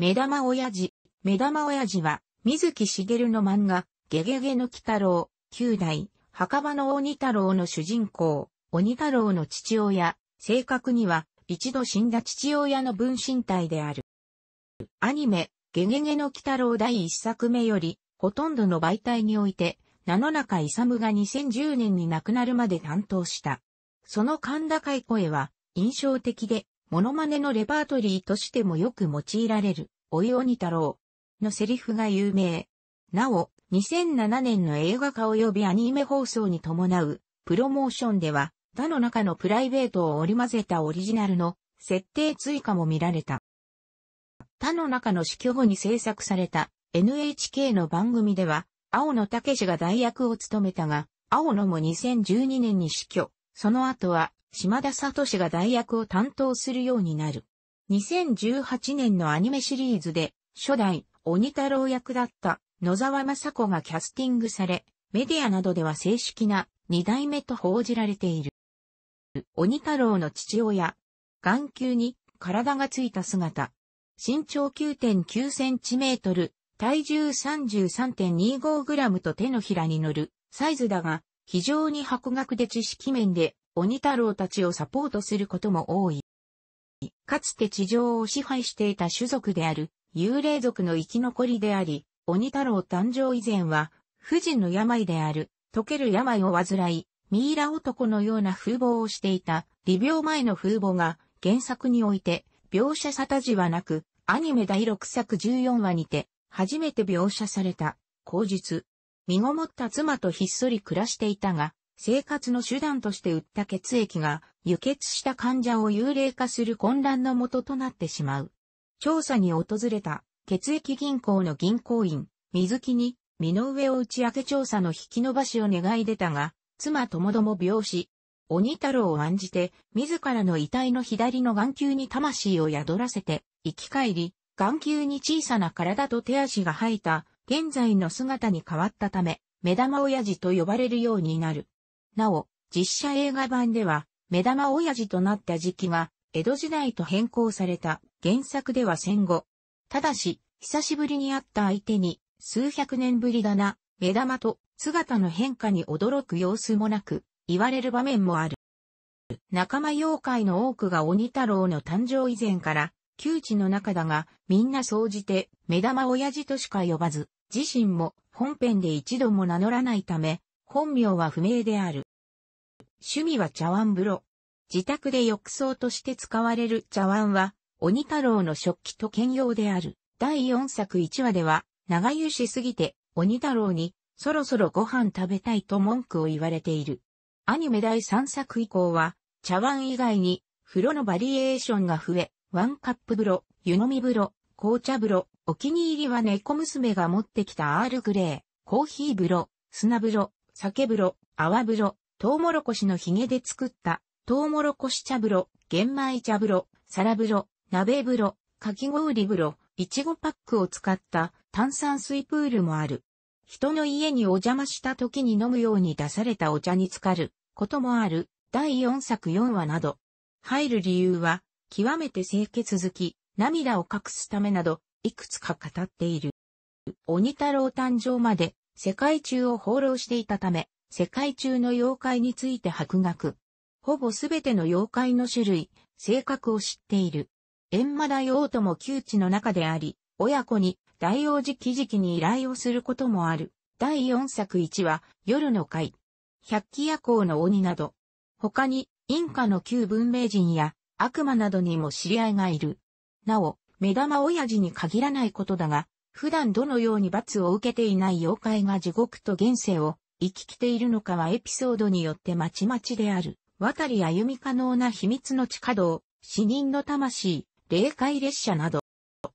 目玉親父。目玉親父は、水木しげるの漫画、ゲゲゲの鬼太郎、九代、墓場の鬼太郎の主人公、鬼太郎の父親、正確には、一度死んだ父親の分身体である。アニメ、ゲゲゲの鬼太郎第一作目より、ほとんどの媒体において、名の中イサムが2010年に亡くなるまで担当した。その甲高い声は、印象的で、モノマネのレパートリーとしてもよく用いられる、おいおに太郎のセリフが有名。なお、2007年の映画化及びアニメ放送に伴う、プロモーションでは、他の中のプライベートを織り交ぜたオリジナルの設定追加も見られた。他の中の死去後に制作された NHK の番組では、青野武が代役を務めたが、青野も2012年に死去。その後は島田聡が代役を担当するようになる。2018年のアニメシリーズで、初代、鬼太郎役だった野沢雅子がキャスティングされ、メディアなどでは正式な二代目と報じられている。鬼太郎の父親、眼球に体がついた姿、身長9.9センチメートル、体重3 3 2 5ムと手のひらに乗るサイズだが、非常に博学で知識面で鬼太郎たちをサポートすることも多い。かつて地上を支配していた種族である幽霊族の生き残りであり、鬼太郎誕生以前は、不人の病である、溶ける病を患い、ミイラ男のような風貌をしていた、理病前の風貌が、原作において、描写さたじはなく、アニメ第6作14話にて、初めて描写された、口述。身ごもった妻とひっそり暮らしていたが、生活の手段として売った血液が輸血した患者を幽霊化する混乱の元となってしまう。調査に訪れた血液銀行の銀行員、水木に身の上を打ち明け調査の引き延ばしを願い出たが、妻ともども病死。鬼太郎を案じて、自らの遺体の左の眼球に魂を宿らせて、生き返り、眼球に小さな体と手足が生えた、現在の姿に変わったため、目玉親父と呼ばれるようになる。なお、実写映画版では、目玉親父となった時期が、江戸時代と変更された原作では戦後。ただし、久しぶりに会った相手に、数百年ぶりだな、目玉と姿の変化に驚く様子もなく、言われる場面もある。仲間妖怪の多くが鬼太郎の誕生以前から、窮地の中だが、みんな総じて、目玉親父としか呼ばず、自身も本編で一度も名乗らないため、本名は不明である。趣味は茶碗風呂。自宅で浴槽として使われる茶碗は、鬼太郎の食器と兼用である。第4作1話では、長湯しすぎて、鬼太郎に、そろそろご飯食べたいと文句を言われている。アニメ第3作以降は、茶碗以外に、風呂のバリエーションが増え、ワンカップ風呂、湯飲み風呂、紅茶風呂、お気に入りは猫娘が持ってきたアールグレー、コーヒー風呂、砂風呂、酒風呂、泡風呂、トウモロコシのヒゲで作った、トウモロコシ茶風呂、玄米茶風呂、皿風呂、鍋風呂、かき氷風呂、いちごパックを使った炭酸水プールもある。人の家にお邪魔した時に飲むように出されたお茶に浸かることもある第4作4話など。入る理由は、極めて清潔好き、涙を隠すためなど、いくつか語っている。鬼太郎誕生まで世界中を放浪していたため、世界中の妖怪について博学。ほぼすべての妖怪の種類、性格を知っている。閻魔大王とも窮地の中であり、親子に大王寺記事に依頼をすることもある。第四作一は、夜の会。百鬼夜行の鬼など。他に、インカの旧文明人や悪魔などにも知り合いがいる。なお、目玉親父に限らないことだが、普段どのように罰を受けていない妖怪が地獄と現世を生き来ているのかはエピソードによってまちまちである。渡り歩み可能な秘密の地下道、死人の魂、霊界列車など。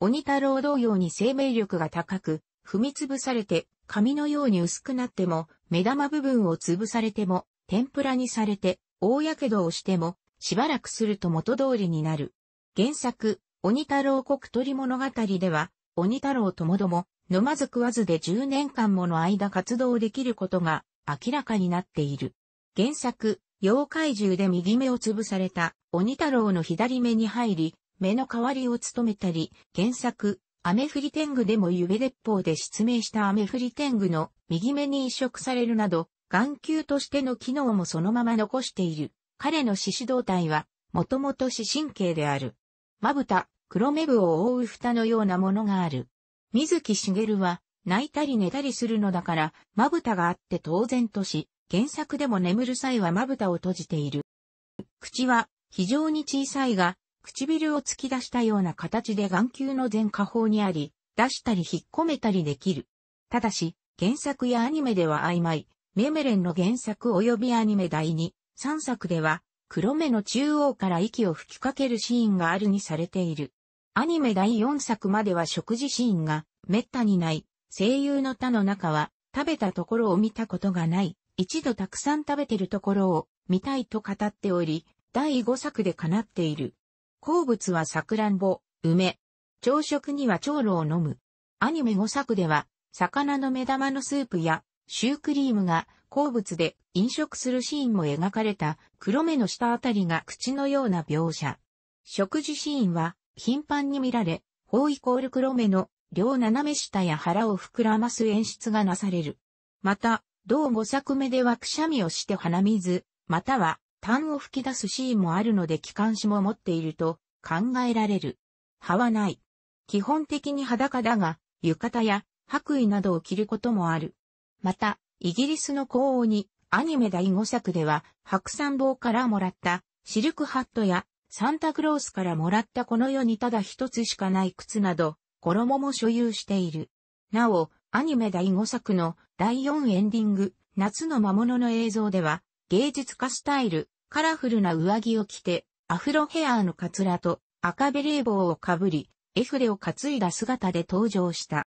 鬼太郎同様に生命力が高く、踏みつぶされて、紙のように薄くなっても、目玉部分を潰されても、天ぷらにされて、大やけどをしても、しばらくすると元通りになる。原作、鬼太郎国鳥物語では、鬼太郎ともども、飲まず食わずで10年間もの間活動できることが明らかになっている。原作、妖怪獣で右目を潰された鬼太郎の左目に入り、目の代わりを務めたり、原作、雨降り天狗でも夢鉄砲で失明した雨降り天狗の右目に移植されるなど、眼球としての機能もそのまま残している。彼の死肢動体は、もともと死神経である。まぶた、黒目部を覆う蓋のようなものがある。水木しげるは、泣いたり寝たりするのだから、まぶたがあって当然とし、原作でも眠る際はまぶたを閉じている。口は非常に小さいが、唇を突き出したような形で眼球の前下方にあり、出したり引っ込めたりできる。ただし、原作やアニメでは曖昧、メメレンの原作及びアニメ第2、3作では、黒目の中央から息を吹きかけるシーンがあるにされている。アニメ第4作までは食事シーンが滅多にない、声優の他の中は食べたところを見たことがない、一度たくさん食べてるところを見たいと語っており、第5作で叶っている。好物はさくらんぼ、梅。朝食には長老を飲む。アニメ5作では、魚の目玉のスープや、シュークリームが好物で飲食するシーンも描かれた黒目の下あたりが口のような描写。食事シーンは頻繁に見られ、頬イコール黒目の両斜め下や腹を膨らます演出がなされる。また、同5作目ではくしゃみをして鼻水、または痰を吹き出すシーンもあるので気管支も持っていると考えられる。歯はない。基本的に裸だが、浴衣や白衣などを着ることもある。また、イギリスの皇王にアニメ第5作では白山坊からもらったシルクハットやサンタクロースからもらったこの世にただ一つしかない靴など、衣も所有している。なお、アニメ第5作の第4エンディング、夏の魔物の映像では、芸術家スタイル、カラフルな上着を着て、アフロヘアーのカツラと赤ベレー帽をかぶり、エフレを担いだ姿で登場した。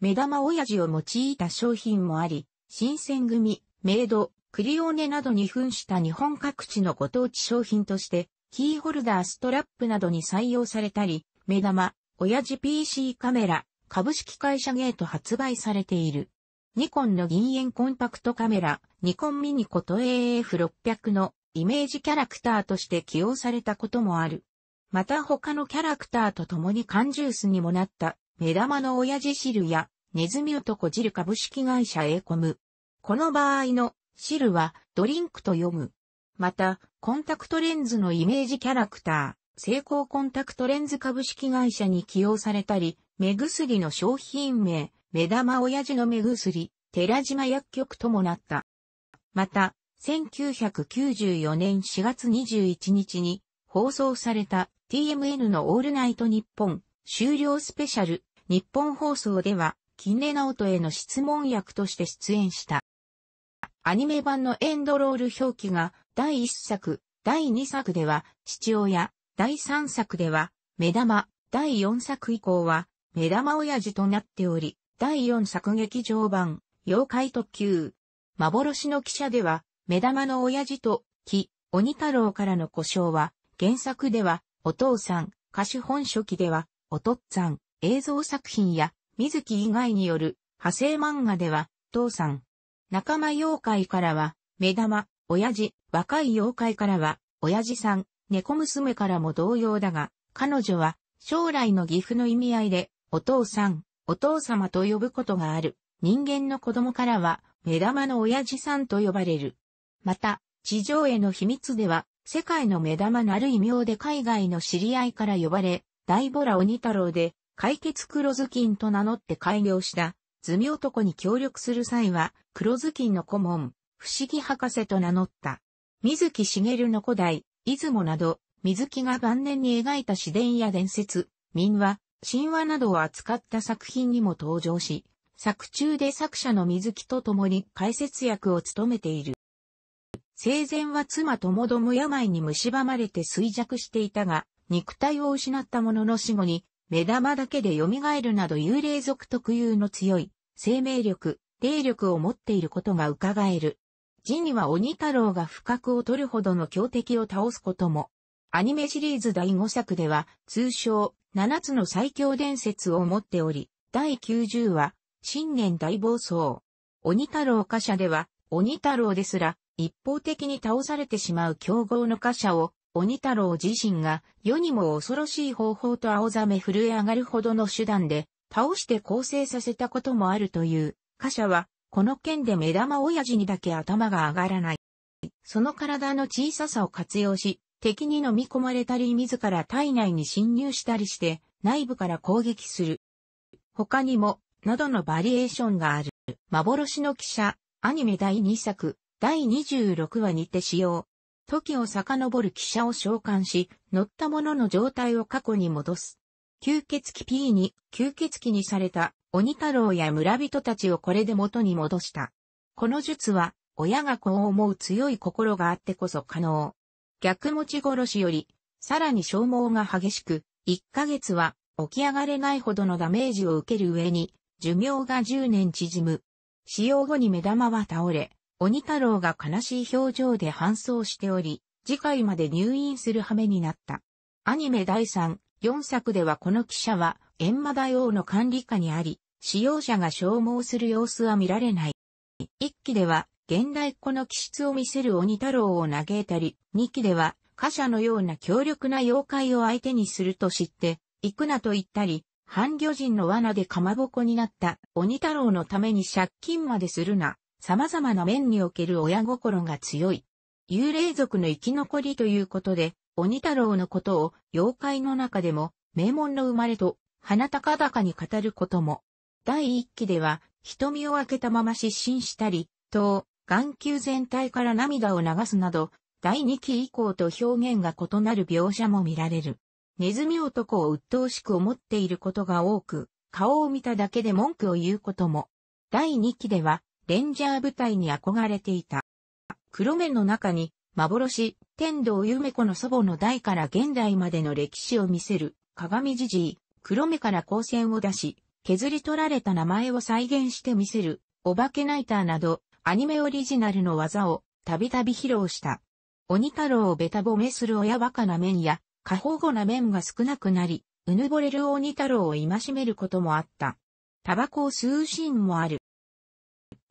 目玉親父を用いた商品もあり、新選組、メイド、クリオネなどに扮した日本各地のご当地商品としてキーホルダーストラップなどに採用されたり、目玉、親父 PC カメラ、株式会社ゲート発売されている。ニコンの銀塩コンパクトカメラ、ニコンミニコと AF600 のイメージキャラクターとして起用されたこともある。また他のキャラクターと共に缶ジュースにもなった目玉の親父汁やネズミ男汁株式会社へーコム。この場合の汁はドリンクと読む。またコンタクトレンズのイメージキャラクター、成功コンタクトレンズ株式会社に起用されたり、目薬の商品名、目玉親父の目薬、寺島薬局ともなった。また、1994年4月21日に放送された TMN のオールナイト日本終了スペシャル日本放送では、金ネナオトへの質問役として出演した。アニメ版のエンドロール表記が第1作、第2作では、父親、第3作では、目玉、第4作以降は、目玉親父となっており、第4作劇場版、妖怪特急、幻の記者では、目玉の親父と、木、鬼太郎からの故障は、原作では、お父さん、歌手本書記では、おとっつぁん、映像作品や、水木以外による、派生漫画では、父さん、仲間妖怪からは、目玉、親父、若い妖怪からは、親父さん、猫娘からも同様だが、彼女は、将来の岐阜の意味合いで、お父さん、お父様と呼ぶことがある。人間の子供からは、目玉の親父さんと呼ばれる。また、地上への秘密では、世界の目玉なる異名で海外の知り合いから呼ばれ、大ボラ鬼太郎で、解決黒ずきんと名乗って開業した、図名男に協力する際は、黒ずきんの顧問、不思議博士と名乗った。水木しげるの古代、出雲など、水木が晩年に描いた自伝や伝説、民話、神話などを扱った作品にも登場し、作中で作者の水木と共に解説役を務めている。生前は妻ともども病に蝕まれて衰弱していたが、肉体を失ったものの死後に、目玉だけで蘇るなど幽霊族特有の強い、生命力、霊力を持っていることが伺える。ジには鬼太郎が不覚を取るほどの強敵を倒すことも。アニメシリーズ第5作では、通称、七つの最強伝説を持っており、第90話、新年大暴走。鬼太郎歌者では、鬼太郎ですら、一方的に倒されてしまう強豪の歌者を、鬼太郎自身が世にも恐ろしい方法と青ざめ震え上がるほどの手段で倒して構成させたこともあるという、歌車はこの件で目玉親父にだけ頭が上がらない。その体の小ささを活用し、敵に飲み込まれたり自ら体内に侵入したりして、内部から攻撃する。他にも、などのバリエーションがある。幻の記者、アニメ第2作、第26話にて使用。時を遡る記者を召喚し、乗った者の状態を過去に戻す。吸血鬼 P に吸血鬼にされた鬼太郎や村人たちをこれで元に戻した。この術は、親が子を思う強い心があってこそ可能。逆持ち殺しより、さらに消耗が激しく、1ヶ月は起き上がれないほどのダメージを受ける上に、寿命が10年縮む。使用後に目玉は倒れ、鬼太郎が悲しい表情で搬送しており、次回まで入院する羽目になった。アニメ第3、4作ではこの記者は、ンマ大王の管理下にあり、使用者が消耗する様子は見られない。一期では、現代っ子の気質を見せる鬼太郎を嘆いたり、二期では、貨車のような強力な妖怪を相手にすると知って、行くなと言ったり、半魚人の罠でかまぼこになった鬼太郎のために借金までするな、様々な面における親心が強い。幽霊族の生き残りということで、鬼太郎のことを妖怪の中でも名門の生まれと鼻高々に語ることも。第一期では、瞳を開けたまま失神したり、と、眼球全体から涙を流すなど、第二期以降と表現が異なる描写も見られる。ネズミ男を鬱陶しく思っていることが多く、顔を見ただけで文句を言うことも。第二期では、レンジャー部隊に憧れていた。黒目の中に、幻、天童夢子の祖母の代から現代までの歴史を見せる、鏡じじい、黒目から光線を出し、削り取られた名前を再現してみせる、お化けナイターなど、アニメオリジナルの技を、たびたび披露した。鬼太郎をべた褒めする親バカな面や、過保護な面が少なくなり、うぬぼれる鬼太郎を戒めることもあった。タバコを吸うシーンもある。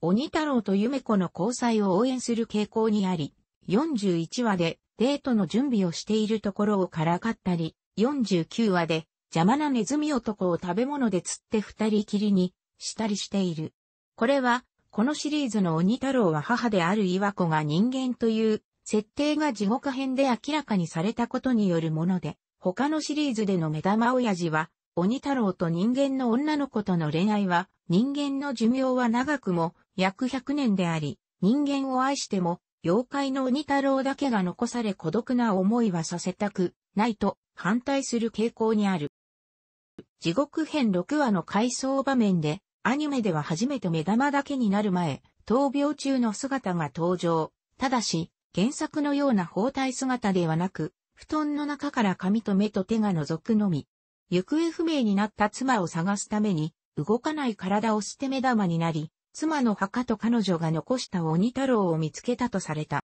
鬼太郎と夢子の交際を応援する傾向にあり、41話でデートの準備をしているところをからかったり、49話で邪魔なネズミ男を食べ物で釣って二人きりにしたりしている。これは、このシリーズの鬼太郎は母である岩子が人間という設定が地獄編で明らかにされたことによるもので、他のシリーズでの目玉親父は、鬼太郎と人間の女の子との恋愛は、人間の寿命は長くも約100年であり、人間を愛しても、妖怪の鬼太郎だけが残され孤独な思いはさせたくないと反対する傾向にある。地獄編6話の回想場面で、アニメでは初めて目玉だけになる前、闘病中の姿が登場。ただし、原作のような包帯姿ではなく、布団の中から髪と目と手が覗くのみ。行方不明になった妻を探すために、動かない体を捨て目玉になり、妻の墓と彼女が残した鬼太郎を見つけたとされた。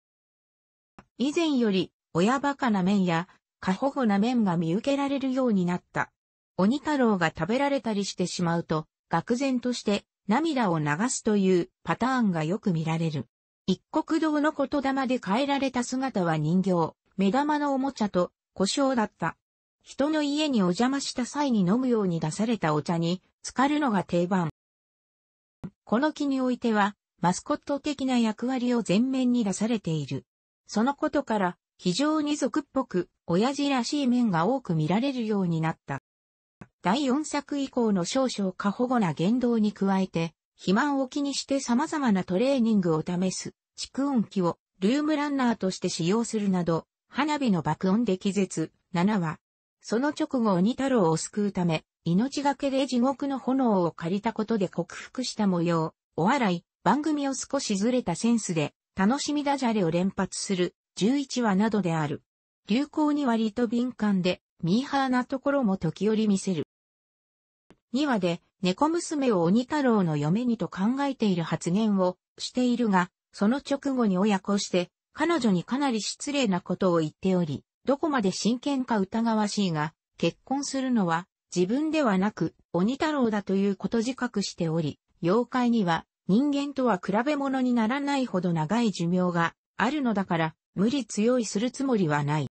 以前より、親バカな面や、過保護な面が見受けられるようになった。鬼太郎が食べられたりしてしまうと、愕然として涙を流すというパターンがよく見られる。一国道の言霊で変えられた姿は人形、目玉のおもちゃと故障だった。人の家にお邪魔した際に飲むように出されたお茶に浸かるのが定番。この木においては、マスコット的な役割を前面に出されている。そのことから、非常に俗っぽく、親父らしい面が多く見られるようになった。第4作以降の少々過保護な言動に加えて、肥満を気にして様々なトレーニングを試す、蓄音機をルームランナーとして使用するなど、花火の爆音で気絶、7話。その直後鬼太郎を救うため、命がけで地獄の炎を借りたことで克服した模様、お笑い、番組を少しずれたセンスで、楽しみダジャレを連発する、11話などである。流行に割と敏感で、ミーハーなところも時折見せる。2話で猫娘を鬼太郎の嫁にと考えている発言をしているが、その直後に親子して、彼女にかなり失礼なことを言っており、どこまで真剣か疑わしいが、結婚するのは自分ではなく鬼太郎だということ自覚しており、妖怪には人間とは比べ物にならないほど長い寿命があるのだから、無理強いするつもりはない。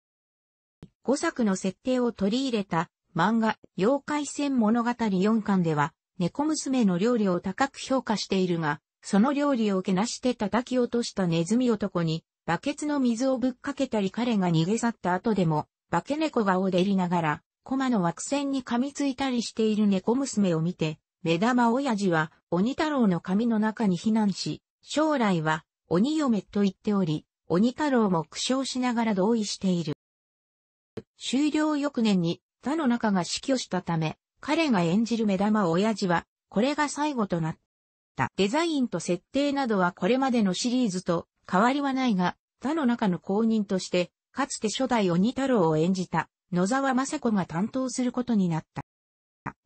5作の設定を取り入れた漫画、妖怪戦物語4巻では、猫娘の料理を高く評価しているが、その料理をけなして叩き落としたネズミ男に、バケツの水をぶっかけたり彼が逃げ去った後でも、化け猫がおでりながら、コマの枠線に噛みついたりしている猫娘を見て、目玉親父は鬼太郎の髪の中に避難し、将来は鬼嫁と言っており、鬼太郎も苦笑しながら同意している。終了翌年に他の中が死去したため、彼が演じる目玉親父は、これが最後となった。デザインと設定などはこれまでのシリーズと変わりはないが、他の中の公認として、かつて初代鬼太郎を演じた野沢雅子が担当することになった。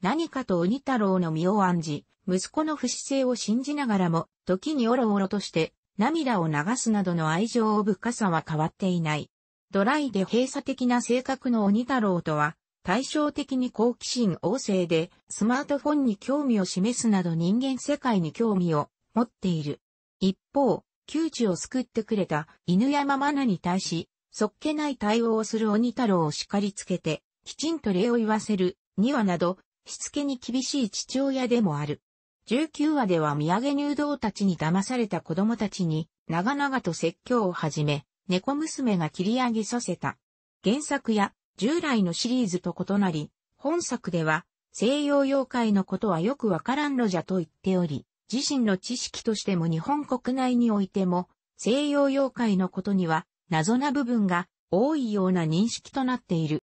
何かと鬼太郎の身を案じ、息子の不死性を信じながらも、時におろおろとして、涙を流すなどの愛情を深さは変わっていない。ドライで閉鎖的な性格の鬼太郎とは、対照的に好奇心旺盛で、スマートフォンに興味を示すなど人間世界に興味を持っている。一方、窮地を救ってくれた犬山マナに対し、そっけない対応をする鬼太郎を叱りつけて、きちんと礼を言わせる、2話など、しつけに厳しい父親でもある。19話では土産入道たちに騙された子供たちに、長々と説教を始め、猫娘が切り上げさせた。原作や従来のシリーズと異なり、本作では、西洋妖怪のことはよくわからんのじゃと言っており、自身の知識としても日本国内においても、西洋妖怪のことには謎な部分が多いような認識となっている。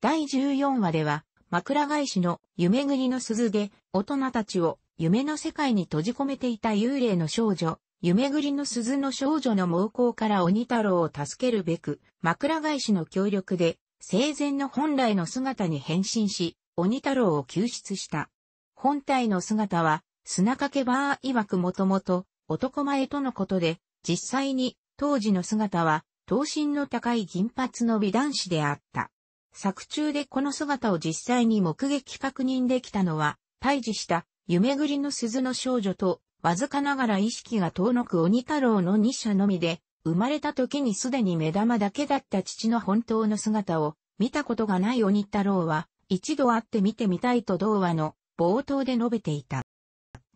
第14話では、枕返しの夢ぐりの鈴で、大人たちを夢の世界に閉じ込めていた幽霊の少女、夢ぐりの鈴の少女の猛攻から鬼太郎を助けるべく、枕返しの協力で生前の本来の姿に変身し、鬼太郎を救出した。本体の姿は、砂掛けバー曰くもともと、男前とのことで、実際に、当時の姿は、頭身の高い銀髪の美男子であった。作中でこの姿を実際に目撃確認できたのは、退治した夢ぐりの鈴の少女と、わずかながら意識が遠のく鬼太郎の二者のみで、生まれた時にすでに目玉だけだった父の本当の姿を見たことがない鬼太郎は、一度会って見てみたいと童話の冒頭で述べていた。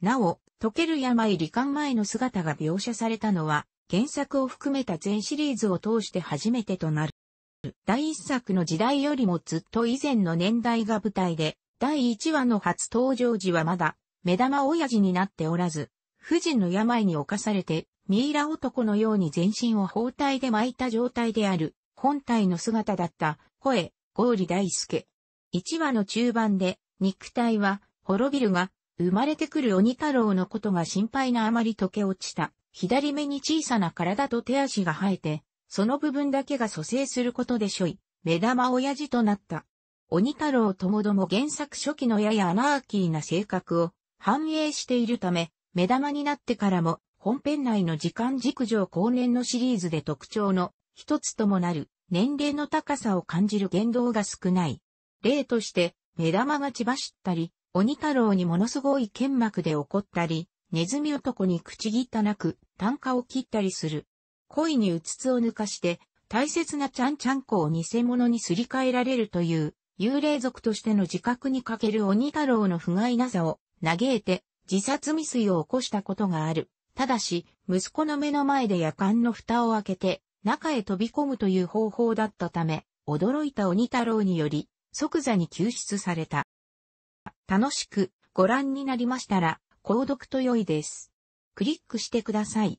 なお、溶ける病罹患前の姿が描写されたのは、原作を含めた全シリーズを通して初めてとなる。第一作の時代よりもずっと以前の年代が舞台で、第一話の初登場時はまだ、目玉親父になっておらず、夫人の病に侵されて、ミイラ男のように全身を包帯で巻いた状態である、本体の姿だった、声、ゴーリ大輔。1話の中盤で、肉体は、滅びるが、生まれてくる鬼太郎のことが心配なあまり溶け落ちた。左目に小さな体と手足が生えて、その部分だけが蘇生することでしょい、目玉親父となった。鬼太郎ともども原作初期のややアナーキーな性格を反映しているため、目玉になってからも本編内の時間軸上後年のシリーズで特徴の一つともなる年齢の高さを感じる言動が少ない。例として、目玉が血走ったり、鬼太郎にものすごい剣幕で怒ったり、ネズミ男に口汚く、単価を切ったりする。恋にうつつを抜かして、大切なちゃんちゃんこを偽物にすり替えられるという、幽霊族としての自覚に欠ける鬼太郎の不甲斐なさを、嘆いて、自殺未遂を起こしたことがある。ただし、息子の目の前で夜間の蓋を開けて、中へ飛び込むという方法だったため、驚いた鬼太郎により、即座に救出された。楽しくご覧になりましたら、購読と良いです。クリックしてください。